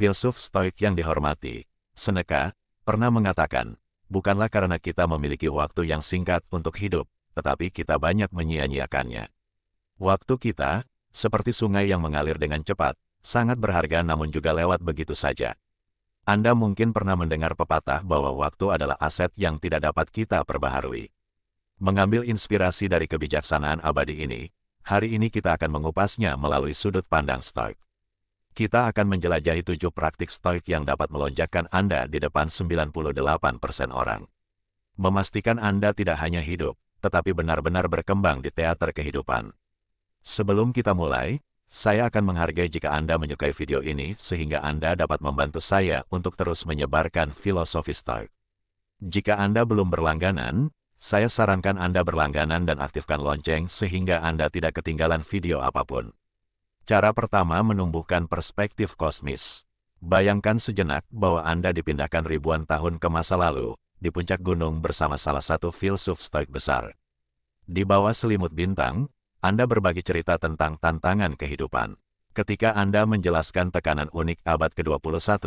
Filsuf Stoik yang dihormati, Seneca, pernah mengatakan, bukanlah karena kita memiliki waktu yang singkat untuk hidup, tetapi kita banyak menyia-nyiakannya. Waktu kita, seperti sungai yang mengalir dengan cepat, sangat berharga namun juga lewat begitu saja. Anda mungkin pernah mendengar pepatah bahwa waktu adalah aset yang tidak dapat kita perbaharui. Mengambil inspirasi dari kebijaksanaan abadi ini, hari ini kita akan mengupasnya melalui sudut pandang Stoik kita akan menjelajahi tujuh praktik stoik yang dapat melonjakkan Anda di depan 98% orang. Memastikan Anda tidak hanya hidup, tetapi benar-benar berkembang di teater kehidupan. Sebelum kita mulai, saya akan menghargai jika Anda menyukai video ini sehingga Anda dapat membantu saya untuk terus menyebarkan filosofi stoik. Jika Anda belum berlangganan, saya sarankan Anda berlangganan dan aktifkan lonceng sehingga Anda tidak ketinggalan video apapun. Cara pertama menumbuhkan perspektif kosmis. Bayangkan sejenak bahwa Anda dipindahkan ribuan tahun ke masa lalu, di puncak gunung bersama salah satu filsuf stoik besar. Di bawah selimut bintang, Anda berbagi cerita tentang tantangan kehidupan. Ketika Anda menjelaskan tekanan unik abad ke-21,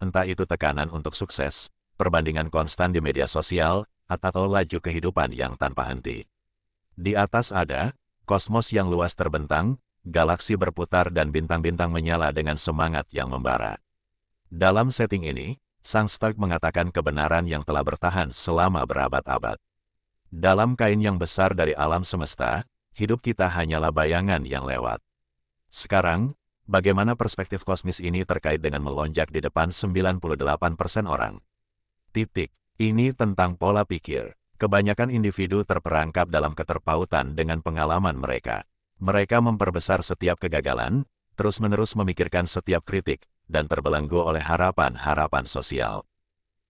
entah itu tekanan untuk sukses, perbandingan konstan di media sosial, atau laju kehidupan yang tanpa henti. Di atas ada, kosmos yang luas terbentang, galaksi berputar dan bintang-bintang menyala dengan semangat yang membara. Dalam setting ini, Sang Stark mengatakan kebenaran yang telah bertahan selama berabad-abad. Dalam kain yang besar dari alam semesta, hidup kita hanyalah bayangan yang lewat. Sekarang, bagaimana perspektif kosmis ini terkait dengan melonjak di depan 98% orang? Titik. Ini tentang pola pikir. Kebanyakan individu terperangkap dalam keterpautan dengan pengalaman mereka. Mereka memperbesar setiap kegagalan, terus-menerus memikirkan setiap kritik, dan terbelenggu oleh harapan-harapan sosial.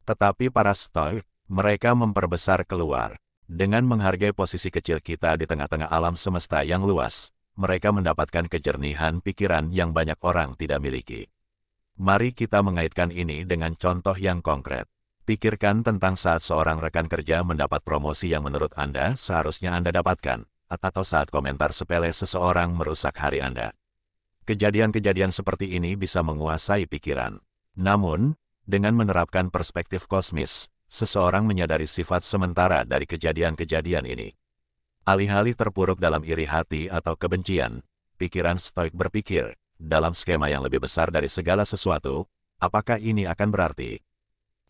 Tetapi para stoik, mereka memperbesar keluar. Dengan menghargai posisi kecil kita di tengah-tengah alam semesta yang luas, mereka mendapatkan kejernihan pikiran yang banyak orang tidak miliki. Mari kita mengaitkan ini dengan contoh yang konkret. Pikirkan tentang saat seorang rekan kerja mendapat promosi yang menurut Anda seharusnya Anda dapatkan atau saat komentar sepele seseorang merusak hari Anda. Kejadian-kejadian seperti ini bisa menguasai pikiran. Namun, dengan menerapkan perspektif kosmis, seseorang menyadari sifat sementara dari kejadian-kejadian ini. Alih-alih terpuruk dalam iri hati atau kebencian, pikiran stoik berpikir, dalam skema yang lebih besar dari segala sesuatu, apakah ini akan berarti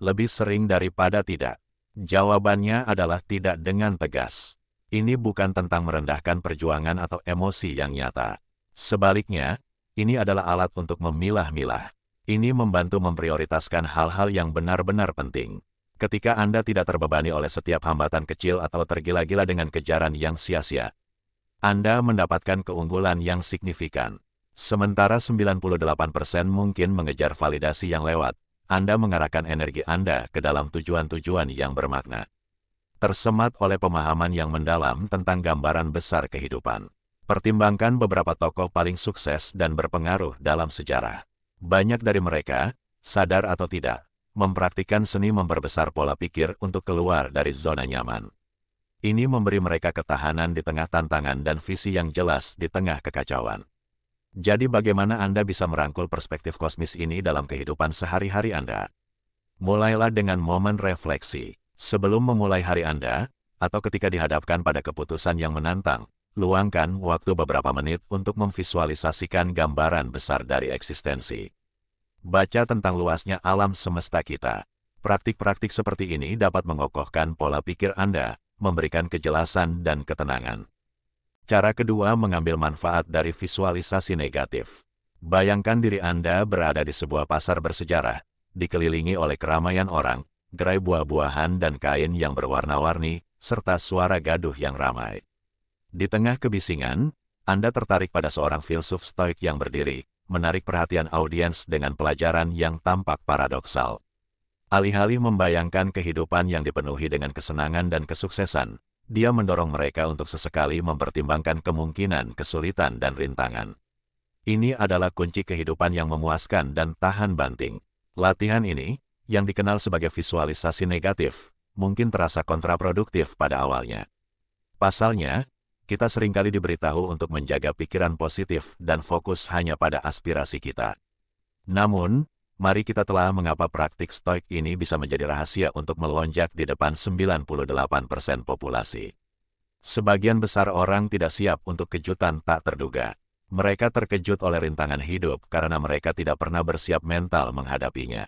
lebih sering daripada tidak? Jawabannya adalah tidak dengan tegas. Ini bukan tentang merendahkan perjuangan atau emosi yang nyata. Sebaliknya, ini adalah alat untuk memilah-milah. Ini membantu memprioritaskan hal-hal yang benar-benar penting. Ketika Anda tidak terbebani oleh setiap hambatan kecil atau tergila-gila dengan kejaran yang sia-sia, Anda mendapatkan keunggulan yang signifikan. Sementara 98% mungkin mengejar validasi yang lewat, Anda mengarahkan energi Anda ke dalam tujuan-tujuan yang bermakna tersemat oleh pemahaman yang mendalam tentang gambaran besar kehidupan. Pertimbangkan beberapa tokoh paling sukses dan berpengaruh dalam sejarah. Banyak dari mereka, sadar atau tidak, mempraktikkan seni memperbesar pola pikir untuk keluar dari zona nyaman. Ini memberi mereka ketahanan di tengah tantangan dan visi yang jelas di tengah kekacauan. Jadi bagaimana Anda bisa merangkul perspektif kosmis ini dalam kehidupan sehari-hari Anda? Mulailah dengan momen refleksi. Sebelum memulai hari Anda, atau ketika dihadapkan pada keputusan yang menantang, luangkan waktu beberapa menit untuk memvisualisasikan gambaran besar dari eksistensi. Baca tentang luasnya alam semesta kita. Praktik-praktik seperti ini dapat mengokohkan pola pikir Anda, memberikan kejelasan dan ketenangan. Cara kedua mengambil manfaat dari visualisasi negatif. Bayangkan diri Anda berada di sebuah pasar bersejarah, dikelilingi oleh keramaian orang, gerai buah-buahan dan kain yang berwarna-warni, serta suara gaduh yang ramai. Di tengah kebisingan, Anda tertarik pada seorang filsuf stoik yang berdiri, menarik perhatian audiens dengan pelajaran yang tampak paradoksal. Alih-alih membayangkan kehidupan yang dipenuhi dengan kesenangan dan kesuksesan, dia mendorong mereka untuk sesekali mempertimbangkan kemungkinan, kesulitan, dan rintangan. Ini adalah kunci kehidupan yang memuaskan dan tahan banting. Latihan ini, yang dikenal sebagai visualisasi negatif, mungkin terasa kontraproduktif pada awalnya. Pasalnya, kita seringkali diberitahu untuk menjaga pikiran positif dan fokus hanya pada aspirasi kita. Namun, mari kita telah mengapa praktik stoik ini bisa menjadi rahasia untuk melonjak di depan 98% populasi. Sebagian besar orang tidak siap untuk kejutan tak terduga. Mereka terkejut oleh rintangan hidup karena mereka tidak pernah bersiap mental menghadapinya.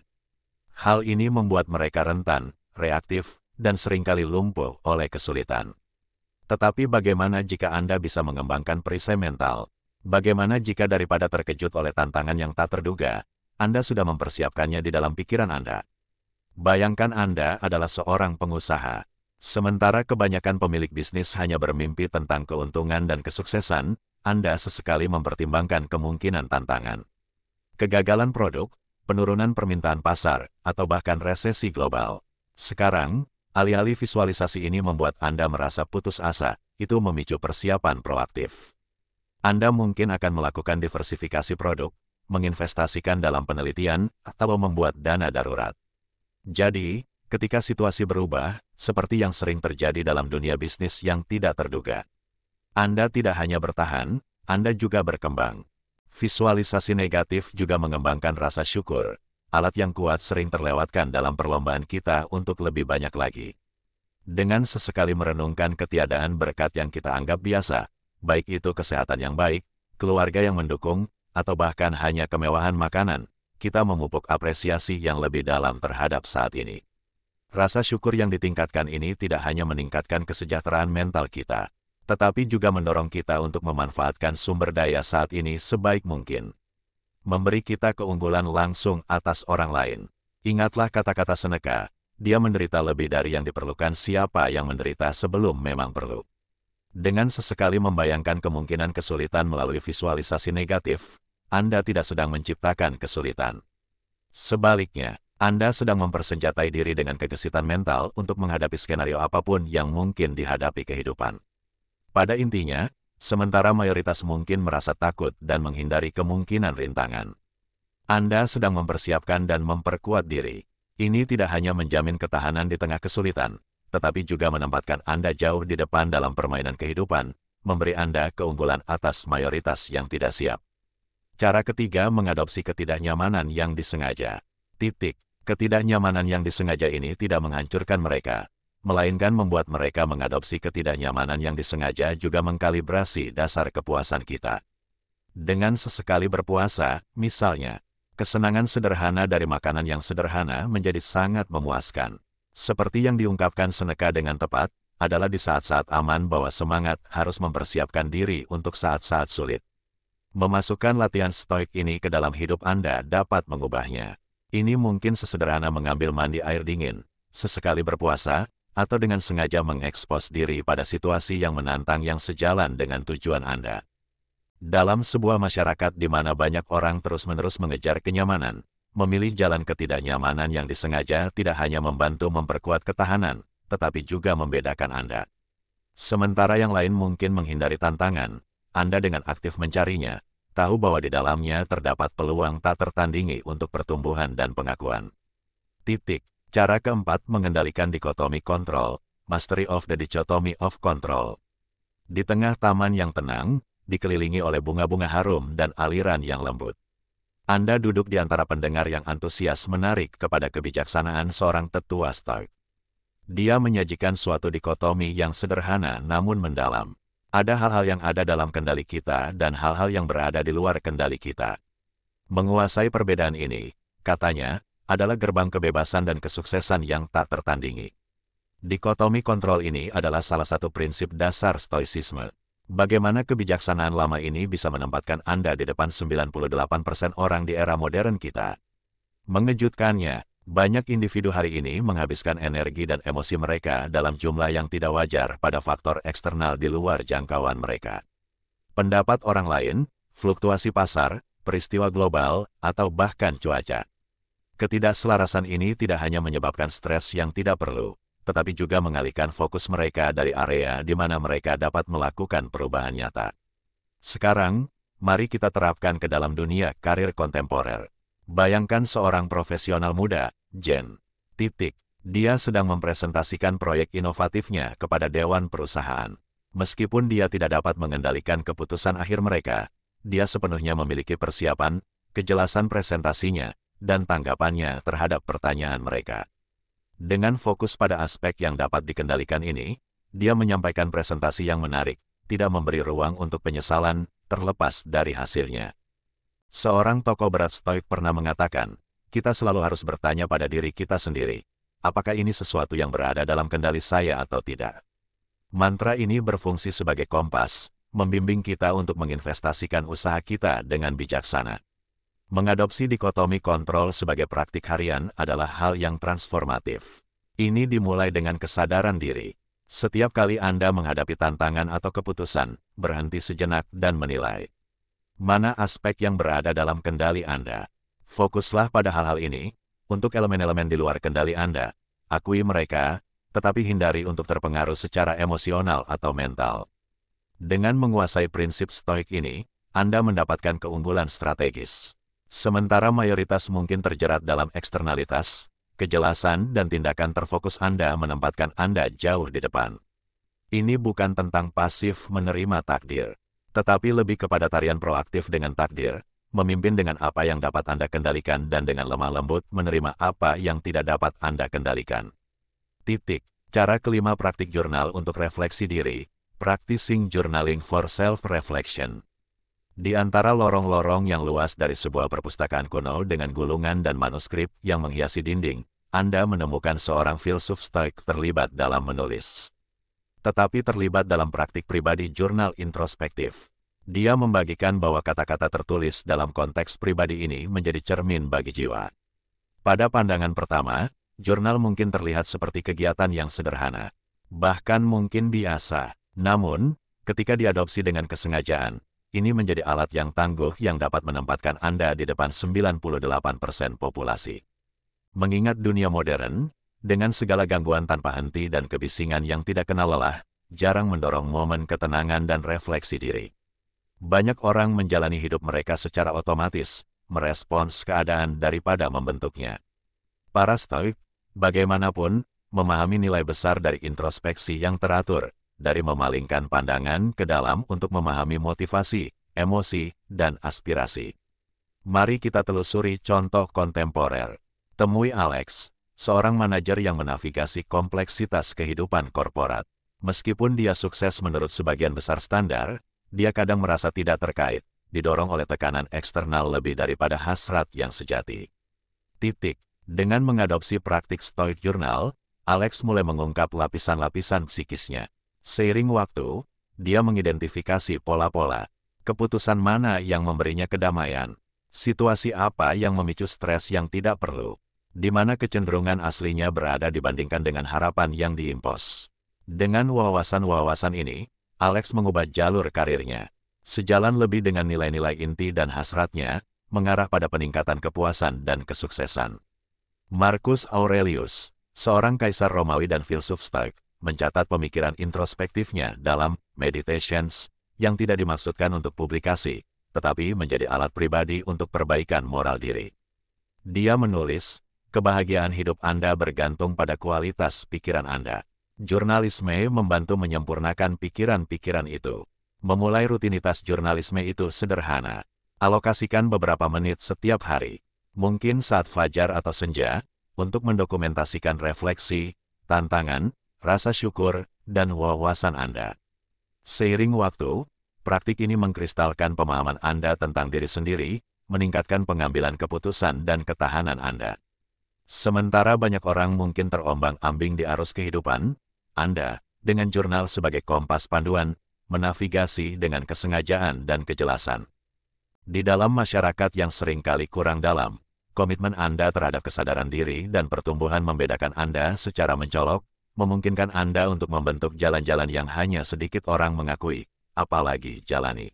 Hal ini membuat mereka rentan, reaktif, dan seringkali lumpuh oleh kesulitan. Tetapi bagaimana jika Anda bisa mengembangkan perisai mental? Bagaimana jika daripada terkejut oleh tantangan yang tak terduga, Anda sudah mempersiapkannya di dalam pikiran Anda? Bayangkan Anda adalah seorang pengusaha. Sementara kebanyakan pemilik bisnis hanya bermimpi tentang keuntungan dan kesuksesan, Anda sesekali mempertimbangkan kemungkinan tantangan. Kegagalan produk, penurunan permintaan pasar, atau bahkan resesi global. Sekarang, alih-alih visualisasi ini membuat Anda merasa putus asa, itu memicu persiapan proaktif. Anda mungkin akan melakukan diversifikasi produk, menginvestasikan dalam penelitian, atau membuat dana darurat. Jadi, ketika situasi berubah, seperti yang sering terjadi dalam dunia bisnis yang tidak terduga, Anda tidak hanya bertahan, Anda juga berkembang. Visualisasi negatif juga mengembangkan rasa syukur. Alat yang kuat sering terlewatkan dalam perlombaan kita untuk lebih banyak lagi. Dengan sesekali merenungkan ketiadaan berkat yang kita anggap biasa, baik itu kesehatan yang baik, keluarga yang mendukung, atau bahkan hanya kemewahan makanan, kita memupuk apresiasi yang lebih dalam terhadap saat ini. Rasa syukur yang ditingkatkan ini tidak hanya meningkatkan kesejahteraan mental kita, tetapi juga mendorong kita untuk memanfaatkan sumber daya saat ini sebaik mungkin. Memberi kita keunggulan langsung atas orang lain. Ingatlah kata-kata Seneca, dia menderita lebih dari yang diperlukan siapa yang menderita sebelum memang perlu. Dengan sesekali membayangkan kemungkinan kesulitan melalui visualisasi negatif, Anda tidak sedang menciptakan kesulitan. Sebaliknya, Anda sedang mempersenjatai diri dengan kegesitan mental untuk menghadapi skenario apapun yang mungkin dihadapi kehidupan. Pada intinya, sementara mayoritas mungkin merasa takut dan menghindari kemungkinan rintangan. Anda sedang mempersiapkan dan memperkuat diri. Ini tidak hanya menjamin ketahanan di tengah kesulitan, tetapi juga menempatkan Anda jauh di depan dalam permainan kehidupan, memberi Anda keunggulan atas mayoritas yang tidak siap. Cara ketiga mengadopsi ketidaknyamanan yang disengaja. Titik. Ketidaknyamanan yang disengaja ini tidak menghancurkan mereka, melainkan membuat mereka mengadopsi ketidaknyamanan yang disengaja juga mengkalibrasi dasar kepuasan kita. Dengan sesekali berpuasa, misalnya, kesenangan sederhana dari makanan yang sederhana menjadi sangat memuaskan. Seperti yang diungkapkan Seneca dengan tepat, adalah di saat-saat aman bahwa semangat harus mempersiapkan diri untuk saat-saat sulit. Memasukkan latihan stoik ini ke dalam hidup Anda dapat mengubahnya. Ini mungkin sesederhana mengambil mandi air dingin, sesekali berpuasa, atau dengan sengaja mengekspos diri pada situasi yang menantang yang sejalan dengan tujuan Anda. Dalam sebuah masyarakat di mana banyak orang terus-menerus mengejar kenyamanan, memilih jalan ketidaknyamanan yang disengaja tidak hanya membantu memperkuat ketahanan, tetapi juga membedakan Anda. Sementara yang lain mungkin menghindari tantangan, Anda dengan aktif mencarinya, tahu bahwa di dalamnya terdapat peluang tak tertandingi untuk pertumbuhan dan pengakuan. Titik. Cara keempat mengendalikan dikotomi kontrol, mastery of the dichotomy of control. Di tengah taman yang tenang, dikelilingi oleh bunga-bunga harum dan aliran yang lembut. Anda duduk di antara pendengar yang antusias menarik kepada kebijaksanaan seorang tetua Stark. Dia menyajikan suatu dikotomi yang sederhana namun mendalam. Ada hal-hal yang ada dalam kendali kita dan hal-hal yang berada di luar kendali kita. Menguasai perbedaan ini, katanya, adalah gerbang kebebasan dan kesuksesan yang tak tertandingi. Dikotomi kontrol ini adalah salah satu prinsip dasar stoicisme. Bagaimana kebijaksanaan lama ini bisa menempatkan Anda di depan 98% orang di era modern kita? Mengejutkannya, banyak individu hari ini menghabiskan energi dan emosi mereka dalam jumlah yang tidak wajar pada faktor eksternal di luar jangkauan mereka. Pendapat orang lain, fluktuasi pasar, peristiwa global, atau bahkan cuaca. Ketidakselarasan ini tidak hanya menyebabkan stres yang tidak perlu, tetapi juga mengalihkan fokus mereka dari area di mana mereka dapat melakukan perubahan nyata. Sekarang, mari kita terapkan ke dalam dunia karir kontemporer. Bayangkan seorang profesional muda, Jen. Titik. Dia sedang mempresentasikan proyek inovatifnya kepada dewan perusahaan. Meskipun dia tidak dapat mengendalikan keputusan akhir mereka, dia sepenuhnya memiliki persiapan, kejelasan presentasinya, dan tanggapannya terhadap pertanyaan mereka. Dengan fokus pada aspek yang dapat dikendalikan ini, dia menyampaikan presentasi yang menarik, tidak memberi ruang untuk penyesalan, terlepas dari hasilnya. Seorang tokoh berat stoik pernah mengatakan, kita selalu harus bertanya pada diri kita sendiri, apakah ini sesuatu yang berada dalam kendali saya atau tidak. Mantra ini berfungsi sebagai kompas, membimbing kita untuk menginvestasikan usaha kita dengan bijaksana. Mengadopsi dikotomi kontrol sebagai praktik harian adalah hal yang transformatif. Ini dimulai dengan kesadaran diri. Setiap kali Anda menghadapi tantangan atau keputusan, berhenti sejenak dan menilai. Mana aspek yang berada dalam kendali Anda? Fokuslah pada hal-hal ini. Untuk elemen-elemen di luar kendali Anda, akui mereka, tetapi hindari untuk terpengaruh secara emosional atau mental. Dengan menguasai prinsip stoik ini, Anda mendapatkan keunggulan strategis. Sementara mayoritas mungkin terjerat dalam eksternalitas, kejelasan dan tindakan terfokus Anda menempatkan Anda jauh di depan. Ini bukan tentang pasif menerima takdir, tetapi lebih kepada tarian proaktif dengan takdir, memimpin dengan apa yang dapat Anda kendalikan dan dengan lemah lembut menerima apa yang tidak dapat Anda kendalikan. Titik. Cara kelima praktik jurnal untuk refleksi diri, Practicing Journaling for Self-Reflection. Di antara lorong-lorong yang luas dari sebuah perpustakaan kuno dengan gulungan dan manuskrip yang menghiasi dinding, Anda menemukan seorang filsuf stoik terlibat dalam menulis. Tetapi terlibat dalam praktik pribadi jurnal introspektif. Dia membagikan bahwa kata-kata tertulis dalam konteks pribadi ini menjadi cermin bagi jiwa. Pada pandangan pertama, jurnal mungkin terlihat seperti kegiatan yang sederhana, bahkan mungkin biasa. Namun, ketika diadopsi dengan kesengajaan, ini menjadi alat yang tangguh yang dapat menempatkan Anda di depan 98% populasi. Mengingat dunia modern, dengan segala gangguan tanpa henti dan kebisingan yang tidak kenal lelah, jarang mendorong momen ketenangan dan refleksi diri. Banyak orang menjalani hidup mereka secara otomatis, merespons keadaan daripada membentuknya. Para stoik, bagaimanapun, memahami nilai besar dari introspeksi yang teratur, dari memalingkan pandangan ke dalam untuk memahami motivasi, emosi, dan aspirasi. Mari kita telusuri contoh kontemporer. Temui Alex, seorang manajer yang menavigasi kompleksitas kehidupan korporat. Meskipun dia sukses menurut sebagian besar standar, dia kadang merasa tidak terkait, didorong oleh tekanan eksternal lebih daripada hasrat yang sejati. Titik. Dengan mengadopsi praktik stoic jurnal, Alex mulai mengungkap lapisan-lapisan psikisnya. Seiring waktu, dia mengidentifikasi pola-pola, keputusan mana yang memberinya kedamaian, situasi apa yang memicu stres yang tidak perlu, di mana kecenderungan aslinya berada dibandingkan dengan harapan yang diimpos. Dengan wawasan-wawasan ini, Alex mengubah jalur karirnya. Sejalan lebih dengan nilai-nilai inti dan hasratnya, mengarah pada peningkatan kepuasan dan kesuksesan. Marcus Aurelius, seorang kaisar Romawi dan filsuf Stoik, mencatat pemikiran introspektifnya dalam Meditations yang tidak dimaksudkan untuk publikasi, tetapi menjadi alat pribadi untuk perbaikan moral diri. Dia menulis, kebahagiaan hidup Anda bergantung pada kualitas pikiran Anda. Jurnalisme membantu menyempurnakan pikiran-pikiran itu. Memulai rutinitas jurnalisme itu sederhana. Alokasikan beberapa menit setiap hari, mungkin saat fajar atau senja, untuk mendokumentasikan refleksi, tantangan, rasa syukur, dan wawasan Anda. Seiring waktu, praktik ini mengkristalkan pemahaman Anda tentang diri sendiri, meningkatkan pengambilan keputusan dan ketahanan Anda. Sementara banyak orang mungkin terombang-ambing di arus kehidupan, Anda, dengan jurnal sebagai kompas panduan, menavigasi dengan kesengajaan dan kejelasan. Di dalam masyarakat yang seringkali kurang dalam, komitmen Anda terhadap kesadaran diri dan pertumbuhan membedakan Anda secara mencolok, memungkinkan Anda untuk membentuk jalan-jalan yang hanya sedikit orang mengakui, apalagi jalani.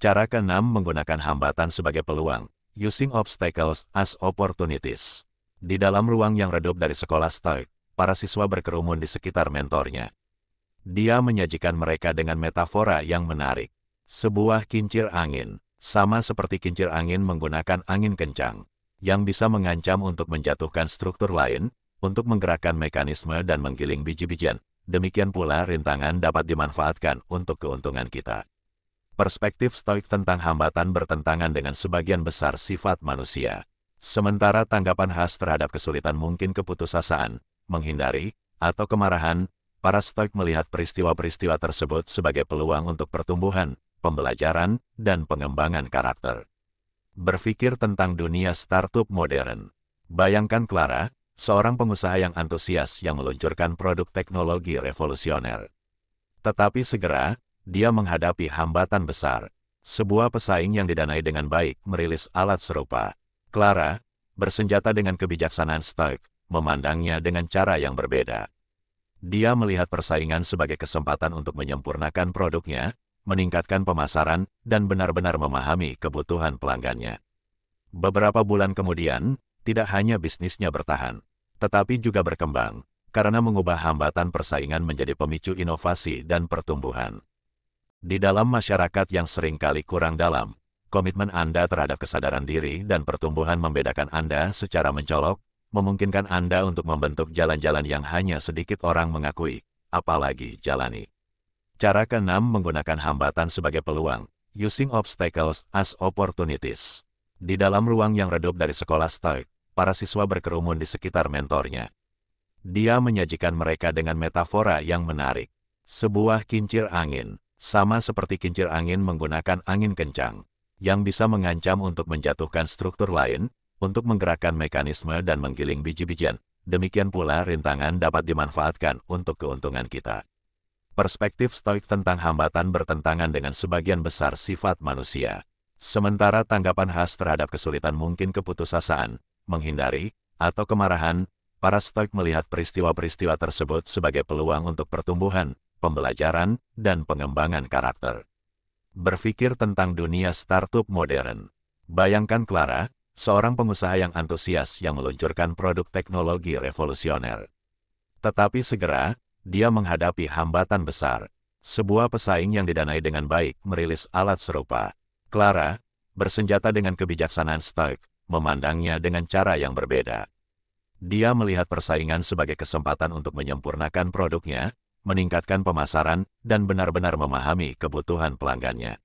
Cara keenam menggunakan hambatan sebagai peluang, using obstacles as opportunities. Di dalam ruang yang redup dari sekolah Stoik, para siswa berkerumun di sekitar mentornya. Dia menyajikan mereka dengan metafora yang menarik. Sebuah kincir angin, sama seperti kincir angin menggunakan angin kencang, yang bisa mengancam untuk menjatuhkan struktur lain, untuk menggerakkan mekanisme dan menggiling biji-bijian. Demikian pula rintangan dapat dimanfaatkan untuk keuntungan kita. Perspektif stoik tentang hambatan bertentangan dengan sebagian besar sifat manusia. Sementara tanggapan khas terhadap kesulitan mungkin keputusasaan, menghindari, atau kemarahan, para stoik melihat peristiwa-peristiwa tersebut sebagai peluang untuk pertumbuhan, pembelajaran, dan pengembangan karakter. Berpikir tentang dunia startup modern. Bayangkan Clara, seorang pengusaha yang antusias yang meluncurkan produk teknologi revolusioner. Tetapi segera, dia menghadapi hambatan besar. Sebuah pesaing yang didanai dengan baik merilis alat serupa. Clara, bersenjata dengan kebijaksanaan Stark, memandangnya dengan cara yang berbeda. Dia melihat persaingan sebagai kesempatan untuk menyempurnakan produknya, meningkatkan pemasaran, dan benar-benar memahami kebutuhan pelanggannya. Beberapa bulan kemudian, tidak hanya bisnisnya bertahan, tetapi juga berkembang, karena mengubah hambatan persaingan menjadi pemicu inovasi dan pertumbuhan. Di dalam masyarakat yang seringkali kurang dalam, komitmen Anda terhadap kesadaran diri dan pertumbuhan membedakan Anda secara mencolok, memungkinkan Anda untuk membentuk jalan-jalan yang hanya sedikit orang mengakui, apalagi jalani. Cara keenam menggunakan hambatan sebagai peluang, using obstacles as opportunities. Di dalam ruang yang redup dari sekolah Stoic, para siswa berkerumun di sekitar mentornya. Dia menyajikan mereka dengan metafora yang menarik. Sebuah kincir angin, sama seperti kincir angin menggunakan angin kencang, yang bisa mengancam untuk menjatuhkan struktur lain, untuk menggerakkan mekanisme dan menggiling biji-bijian. Demikian pula rintangan dapat dimanfaatkan untuk keuntungan kita. Perspektif stoik tentang hambatan bertentangan dengan sebagian besar sifat manusia. Sementara tanggapan khas terhadap kesulitan mungkin keputusasaan, menghindari, atau kemarahan, para stoik melihat peristiwa-peristiwa tersebut sebagai peluang untuk pertumbuhan, pembelajaran, dan pengembangan karakter. Berpikir tentang dunia startup modern. Bayangkan Clara, seorang pengusaha yang antusias yang meluncurkan produk teknologi revolusioner. Tetapi segera, dia menghadapi hambatan besar. Sebuah pesaing yang didanai dengan baik merilis alat serupa. Clara, bersenjata dengan kebijaksanaan Stark, memandangnya dengan cara yang berbeda. Dia melihat persaingan sebagai kesempatan untuk menyempurnakan produknya, meningkatkan pemasaran, dan benar-benar memahami kebutuhan pelanggannya.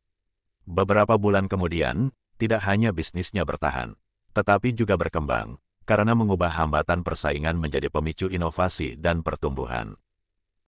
Beberapa bulan kemudian, tidak hanya bisnisnya bertahan, tetapi juga berkembang, karena mengubah hambatan persaingan menjadi pemicu inovasi dan pertumbuhan.